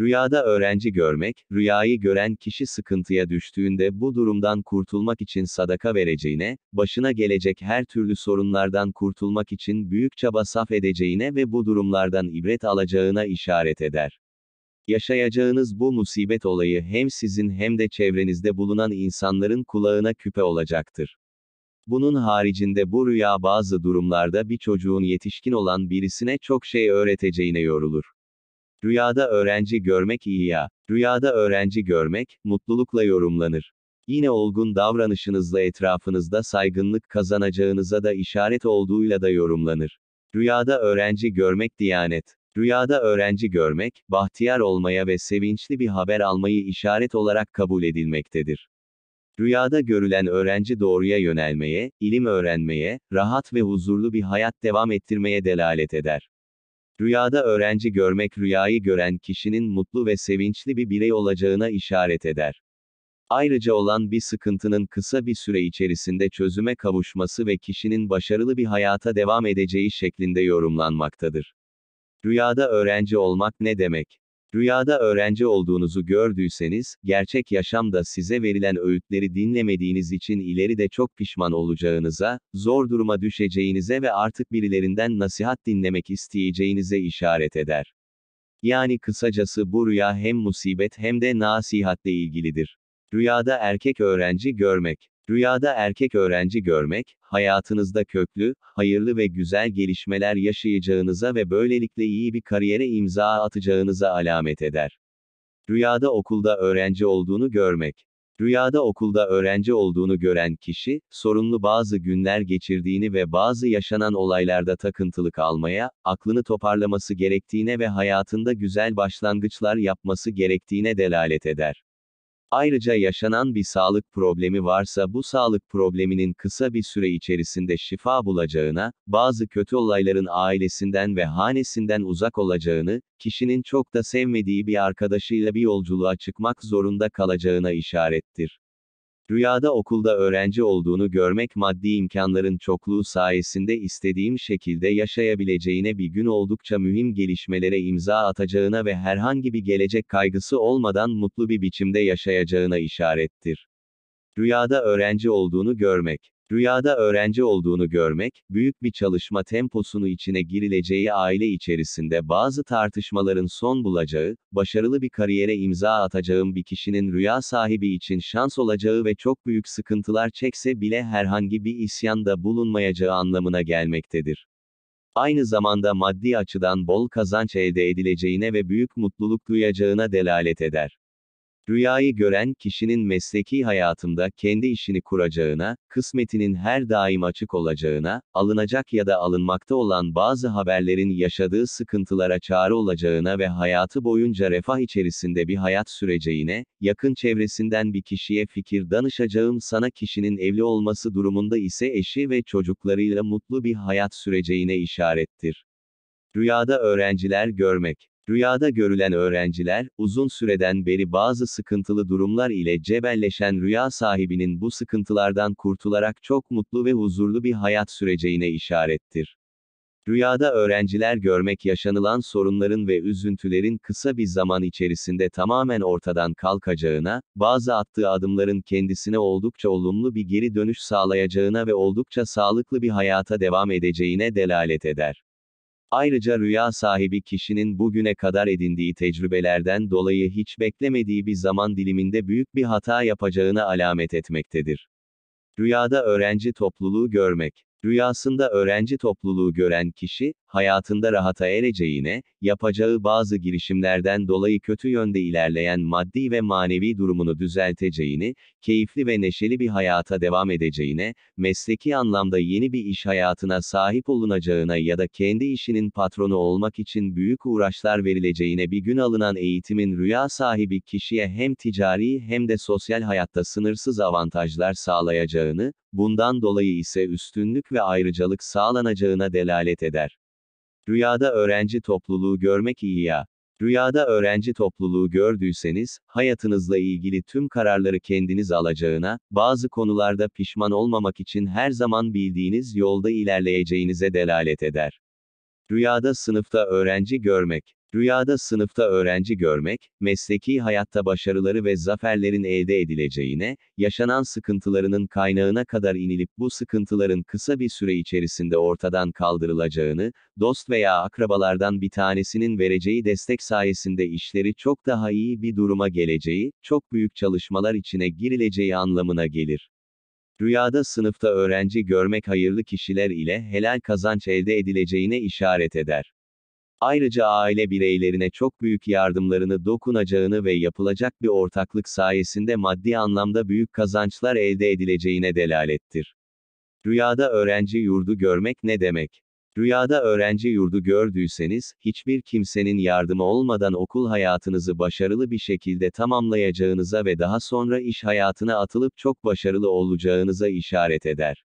Rüyada öğrenci görmek, rüyayı gören kişi sıkıntıya düştüğünde bu durumdan kurtulmak için sadaka vereceğine, başına gelecek her türlü sorunlardan kurtulmak için büyük çaba sarf edeceğine ve bu durumlardan ibret alacağına işaret eder. Yaşayacağınız bu musibet olayı hem sizin hem de çevrenizde bulunan insanların kulağına küpe olacaktır. Bunun haricinde bu rüya bazı durumlarda bir çocuğun yetişkin olan birisine çok şey öğreteceğine yorulur. Rüyada öğrenci görmek iyi ya. Rüyada öğrenci görmek, mutlulukla yorumlanır. Yine olgun davranışınızla etrafınızda saygınlık kazanacağınıza da işaret olduğuyla da yorumlanır. Rüyada öğrenci görmek diyanet. Rüyada öğrenci görmek, bahtiyar olmaya ve sevinçli bir haber almayı işaret olarak kabul edilmektedir. Rüyada görülen öğrenci doğruya yönelmeye, ilim öğrenmeye, rahat ve huzurlu bir hayat devam ettirmeye delalet eder. Rüyada öğrenci görmek rüyayı gören kişinin mutlu ve sevinçli bir birey olacağına işaret eder. Ayrıca olan bir sıkıntının kısa bir süre içerisinde çözüme kavuşması ve kişinin başarılı bir hayata devam edeceği şeklinde yorumlanmaktadır. Rüyada öğrenci olmak ne demek? Rüyada öğrenci olduğunuzu gördüyseniz, gerçek yaşamda size verilen öğütleri dinlemediğiniz için ileride çok pişman olacağınıza, zor duruma düşeceğinize ve artık birilerinden nasihat dinlemek isteyeceğinize işaret eder. Yani kısacası bu rüya hem musibet hem de nasihatle ilgilidir. Rüyada erkek öğrenci görmek Rüyada erkek öğrenci görmek, hayatınızda köklü, hayırlı ve güzel gelişmeler yaşayacağınıza ve böylelikle iyi bir kariyere imza atacağınıza alamet eder. Rüyada okulda öğrenci olduğunu görmek. Rüyada okulda öğrenci olduğunu gören kişi, sorunlu bazı günler geçirdiğini ve bazı yaşanan olaylarda takıntılık almaya, aklını toparlaması gerektiğine ve hayatında güzel başlangıçlar yapması gerektiğine delalet eder. Ayrıca yaşanan bir sağlık problemi varsa bu sağlık probleminin kısa bir süre içerisinde şifa bulacağına, bazı kötü olayların ailesinden ve hanesinden uzak olacağını, kişinin çok da sevmediği bir arkadaşıyla bir yolculuğa çıkmak zorunda kalacağına işarettir. Rüyada okulda öğrenci olduğunu görmek maddi imkanların çokluğu sayesinde istediğim şekilde yaşayabileceğine bir gün oldukça mühim gelişmelere imza atacağına ve herhangi bir gelecek kaygısı olmadan mutlu bir biçimde yaşayacağına işarettir. Rüyada öğrenci olduğunu görmek Rüyada öğrenci olduğunu görmek, büyük bir çalışma temposunu içine girileceği aile içerisinde bazı tartışmaların son bulacağı, başarılı bir kariyere imza atacağım bir kişinin rüya sahibi için şans olacağı ve çok büyük sıkıntılar çekse bile herhangi bir isyanda bulunmayacağı anlamına gelmektedir. Aynı zamanda maddi açıdan bol kazanç elde edileceğine ve büyük mutluluk duyacağına delalet eder. Rüyayı gören kişinin mesleki hayatında kendi işini kuracağına, kısmetinin her daim açık olacağına, alınacak ya da alınmakta olan bazı haberlerin yaşadığı sıkıntılara çare olacağına ve hayatı boyunca refah içerisinde bir hayat süreceğine, yakın çevresinden bir kişiye fikir danışacağım sana kişinin evli olması durumunda ise eşi ve çocuklarıyla mutlu bir hayat süreceğine işarettir. Rüyada öğrenciler görmek Rüyada görülen öğrenciler, uzun süreden beri bazı sıkıntılı durumlar ile cebelleşen rüya sahibinin bu sıkıntılardan kurtularak çok mutlu ve huzurlu bir hayat süreceğine işarettir. Rüyada öğrenciler görmek yaşanılan sorunların ve üzüntülerin kısa bir zaman içerisinde tamamen ortadan kalkacağına, bazı attığı adımların kendisine oldukça olumlu bir geri dönüş sağlayacağına ve oldukça sağlıklı bir hayata devam edeceğine delalet eder. Ayrıca rüya sahibi kişinin bugüne kadar edindiği tecrübelerden dolayı hiç beklemediği bir zaman diliminde büyük bir hata yapacağına alamet etmektedir. Rüyada öğrenci topluluğu görmek Rüyasında öğrenci topluluğu gören kişi, hayatında rahata ereceğine, yapacağı bazı girişimlerden dolayı kötü yönde ilerleyen maddi ve manevi durumunu düzelteceğini, keyifli ve neşeli bir hayata devam edeceğine, mesleki anlamda yeni bir iş hayatına sahip olunacağına ya da kendi işinin patronu olmak için büyük uğraşlar verileceğine bir gün alınan eğitimin rüya sahibi kişiye hem ticari hem de sosyal hayatta sınırsız avantajlar sağlayacağını, bundan dolayı ise üstünlük ve ayrıcalık sağlanacağına delalet eder. Rüyada öğrenci topluluğu görmek iyi ya. Rüyada öğrenci topluluğu gördüyseniz, hayatınızla ilgili tüm kararları kendiniz alacağına, bazı konularda pişman olmamak için her zaman bildiğiniz yolda ilerleyeceğinize delalet eder. Rüyada sınıfta öğrenci görmek Rüyada sınıfta öğrenci görmek, mesleki hayatta başarıları ve zaferlerin elde edileceğine, yaşanan sıkıntılarının kaynağına kadar inilip bu sıkıntıların kısa bir süre içerisinde ortadan kaldırılacağını, dost veya akrabalardan bir tanesinin vereceği destek sayesinde işleri çok daha iyi bir duruma geleceği, çok büyük çalışmalar içine girileceği anlamına gelir. Rüyada sınıfta öğrenci görmek hayırlı kişiler ile helal kazanç elde edileceğine işaret eder. Ayrıca aile bireylerine çok büyük yardımlarını dokunacağını ve yapılacak bir ortaklık sayesinde maddi anlamda büyük kazançlar elde edileceğine delalettir. Rüyada öğrenci yurdu görmek ne demek? Rüyada öğrenci yurdu gördüyseniz, hiçbir kimsenin yardımı olmadan okul hayatınızı başarılı bir şekilde tamamlayacağınıza ve daha sonra iş hayatına atılıp çok başarılı olacağınıza işaret eder.